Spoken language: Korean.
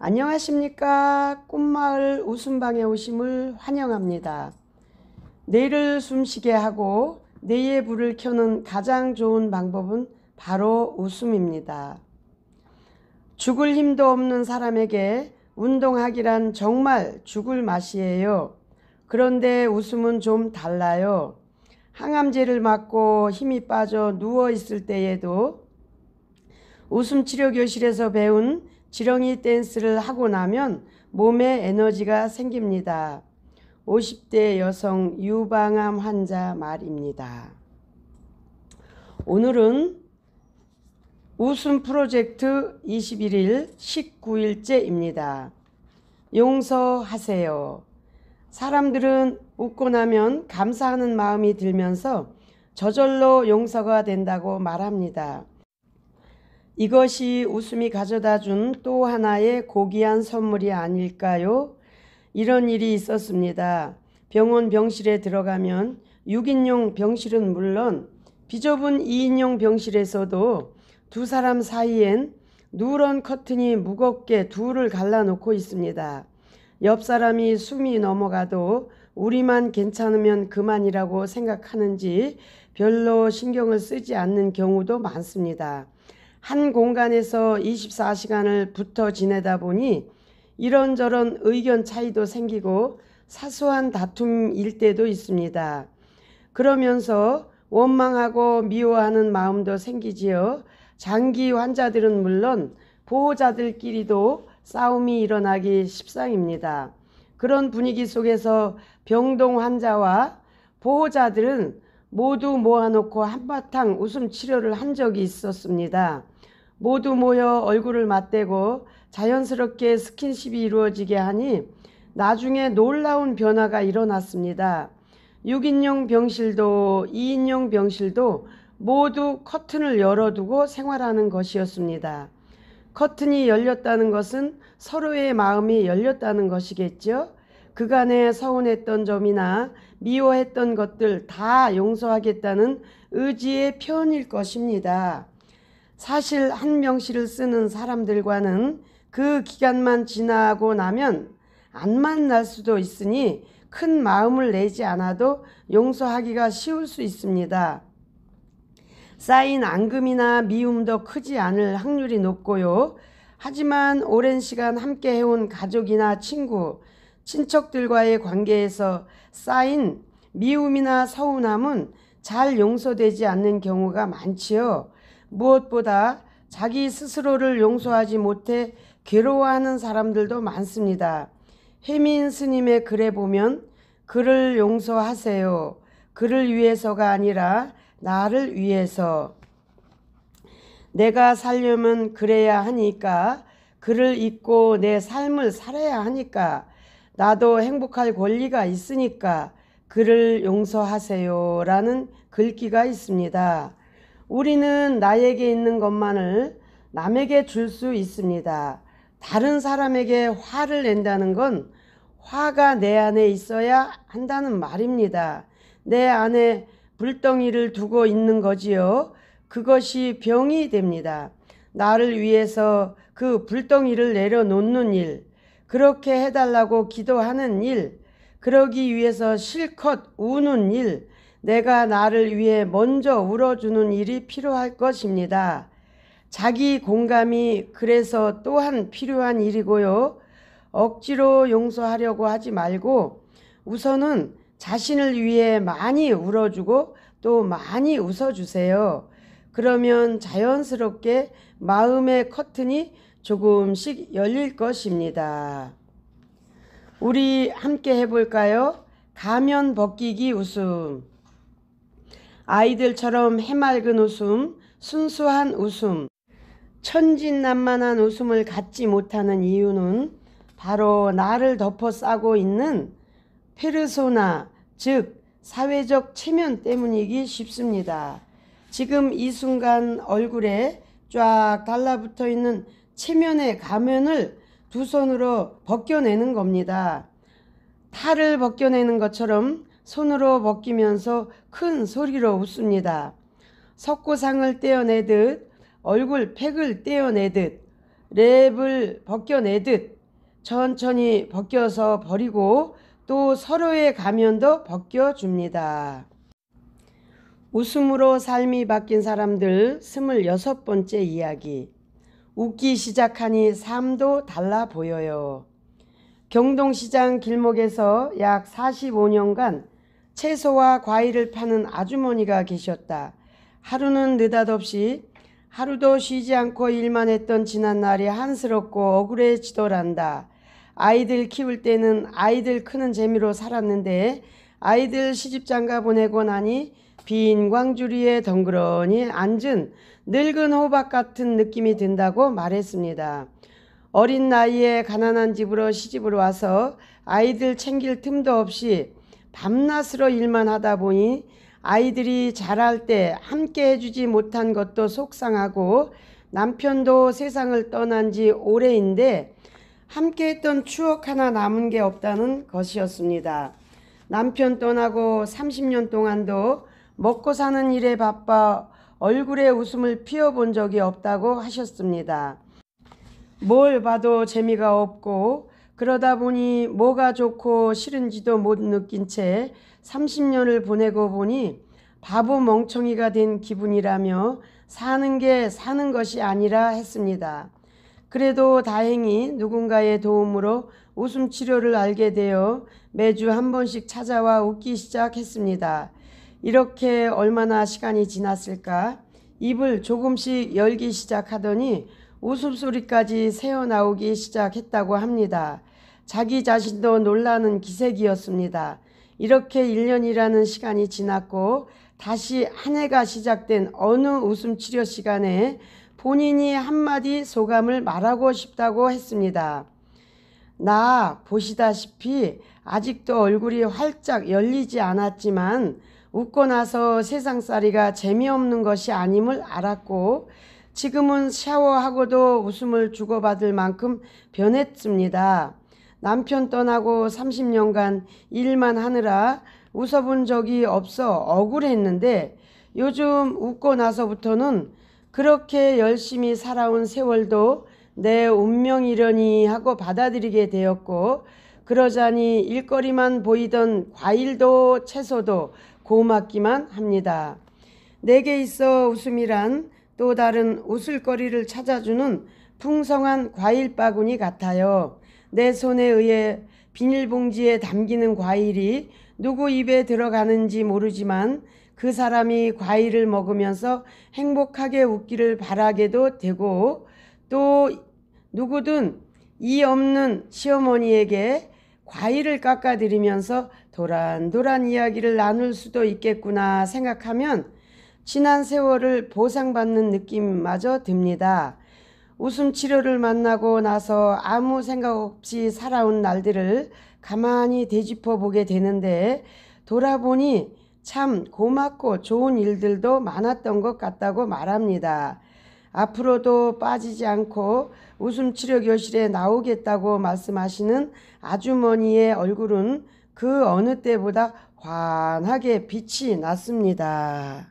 안녕하십니까 꿈마을 웃음방에 오심을 환영합니다. 내일을 숨쉬게 하고 내의 불을 켜는 가장 좋은 방법은 바로 웃음입니다. 죽을 힘도 없는 사람에게 운동하기란 정말 죽을 맛이에요. 그런데 웃음은 좀 달라요. 항암제를 맞고 힘이 빠져 누워 있을 때에도 웃음 치료 교실에서 배운 지렁이 댄스를 하고 나면 몸에 에너지가 생깁니다. 50대 여성 유방암 환자 말입니다. 오늘은 웃음 프로젝트 21일 19일째입니다. 용서하세요. 사람들은 웃고 나면 감사하는 마음이 들면서 저절로 용서가 된다고 말합니다. 이것이 웃음이 가져다 준 또 하나의 고귀한 선물이 아닐까요? 이런 일이 있었습니다. 병원 병실에 들어가면 6인용 병실은 물론 비좁은 2인용 병실에서도 두 사람 사이엔 누런 커튼이 무겁게 둘을 갈라놓고 있습니다. 옆 사람이 숨이 넘어가도 우리만 괜찮으면 그만이라고 생각하는지 별로 신경을 쓰지 않는 경우도 많습니다. 한 공간에서 24시간을 붙어 지내다 보니 이런저런 의견 차이도 생기고 사소한 다툼일 때도 있습니다. 그러면서 원망하고 미워하는 마음도 생기지요. 장기 환자들은 물론 보호자들끼리도 싸움이 일어나기 십상입니다. 그런 분위기 속에서 병동 환자와 보호자들은 모두 모아놓고 한바탕 웃음 치료를 한 적이 있었습니다. 모두 모여 얼굴을 맞대고 자연스럽게 스킨십이 이루어지게 하니 나중에 놀라운 변화가 일어났습니다. 6인용 병실도 2인용 병실도 모두 커튼을 열어두고 생활하는 것이었습니다. 커튼이 열렸다는 것은 서로의 마음이 열렸다는 것이겠죠. 그간에 서운했던 점이나 미워했던 것들 다 용서하겠다는 의지의 표현일 것입니다. 사실 한 명시를 쓰는 사람들과는 그 기간만 지나고 나면 안 만날 수도 있으니 큰 마음을 내지 않아도 용서하기가 쉬울 수 있습니다. 쌓인 앙금이나 미움도 크지 않을 확률이 높고요. 하지만 오랜 시간 함께 해온 가족이나 친구, 친척들과의 관계에서 쌓인 미움이나 서운함은 잘 용서되지 않는 경우가 많지요. 무엇보다 자기 스스로를 용서하지 못해 괴로워하는 사람들도 많습니다. 혜민 스님의 글에 보면 그를 용서하세요. 그를 위해서가 아니라 나를 위해서. 내가 살려면 그래야 하니까 그를 잊고 내 삶을 살아야 하니까 나도 행복할 권리가 있으니까 그를 용서하세요. 라는 글귀가 있습니다. 우리는 나에게 있는 것만을 남에게 줄 수 있습니다. 다른 사람에게 화를 낸다는 건 화가 내 안에 있어야 한다는 말입니다. 내 안에 불덩이를 두고 있는 거지요. 그것이 병이 됩니다. 나를 위해서 그 불덩이를 내려놓는 일, 그렇게 해달라고 기도하는 일, 그러기 위해서 실컷 우는 일, 내가 나를 위해 먼저 울어주는 일이 필요할 것입니다. 자기 공감이 그래서 또한 필요한 일이고요. 억지로 용서하려고 하지 말고 우선은 자신을 위해 많이 울어주고 또 많이 웃어주세요. 그러면 자연스럽게 마음의 커튼이 조금씩 열릴 것입니다. 우리 함께 해볼까요? 가면 벗기기 웃음. 아이들처럼 해맑은 웃음, 순수한 웃음, 천진난만한 웃음을 갖지 못하는 이유는 바로 나를 덮어 싸고 있는 페르소나, 즉, 사회적 체면 때문이기 쉽습니다. 지금 이 순간 얼굴에 쫙 달라붙어 있는 체면의 가면을 두 손으로 벗겨내는 겁니다. 탈을 벗겨내는 것처럼 손으로 벗기면서 큰 소리로 웃습니다. 석고상을 떼어내듯 얼굴 팩을 떼어내듯 랩을 벗겨내듯 천천히 벗겨서 버리고 또 서로의 가면도 벗겨줍니다. 웃음으로 삶이 바뀐 사람들 26번째 이야기 웃기 시작하니 삶도 달라 보여요. 경동시장 길목에서 약 45년간 채소와 과일을 파는 아주머니가 계셨다. 하루는 느닷없이 하루도 쉬지 않고 일만 했던 지난날이 한스럽고 억울해지더란다. 아이들 키울 때는 아이들 크는 재미로 살았는데 아이들 시집장가 보내고 나니 빈 광주리에 덩그러니 앉은 늙은 호박 같은 느낌이 든다고 말했습니다. 어린 나이에 가난한 집으로 시집을 와서 아이들 챙길 틈도 없이 밤낮으로 일만 하다 보니 아이들이 자랄 때 함께 해주지 못한 것도 속상하고 남편도 세상을 떠난 지 오래인데 함께 했던 추억 하나 남은 게 없다는 것이었습니다. 남편 떠나고 30년 동안도 먹고 사는 일에 바빠 얼굴에 웃음을 피워본 적이 없다고 하셨습니다. 뭘 봐도 재미가 없고 그러다 보니 뭐가 좋고 싫은지도 못 느낀 채 30년을 보내고 보니 바보 멍청이가 된 기분이라며 사는 게 사는 것이 아니라 했습니다. 그래도 다행히 누군가의 도움으로 웃음 치료를 알게 되어 매주 한 번씩 찾아와 웃기 시작했습니다. 이렇게 얼마나 시간이 지났을까? 입을 조금씩 열기 시작하더니 웃음소리까지 새어나오기 시작했다고 합니다. 자기 자신도 놀라는 기색이었습니다. 이렇게 1년이라는 시간이 지났고 다시 한 해가 시작된 어느 웃음 치료 시간에 본인이 한마디 소감을 말하고 싶다고 했습니다. 나 보시다시피 아직도 얼굴이 활짝 열리지 않았지만 웃고 나서 세상살이가 재미없는 것이 아님을 알았고 지금은 샤워하고도 웃음을 주고받을 만큼 변했습니다. 남편 떠나고 30년간 일만 하느라 웃어본 적이 없어 억울했는데 요즘 웃고 나서부터는 그렇게 열심히 살아온 세월도 내 운명이려니 하고 받아들이게 되었고 그러자니 일거리만 보이던 과일도 채소도 고맙기만 합니다. 내게 있어 웃음이란 또 다른 웃을거리를 찾아주는 풍성한 과일 바구니 같아요. 내 손에 의해 비닐봉지에 담기는 과일이 누구 입에 들어가는지 모르지만 그 사람이 과일을 먹으면서 행복하게 웃기를 바라게도 되고 또 누구든 이 없는 시어머니에게 과일을 깎아드리면서 도란도란 이야기를 나눌 수도 있겠구나 생각하면 지난 세월을 보상받는 느낌마저 듭니다. 웃음 치료를 만나고 나서 아무 생각 없이 살아온 날들을 가만히 되짚어 보게 되는데 돌아보니 참 고맙고 좋은 일들도 많았던 것 같다고 말합니다. 앞으로도 빠지지 않고 웃음 치료 교실에 나오겠다고 말씀하시는 아주머니의 얼굴은 그 어느 때보다 환하게 빛이 났습니다.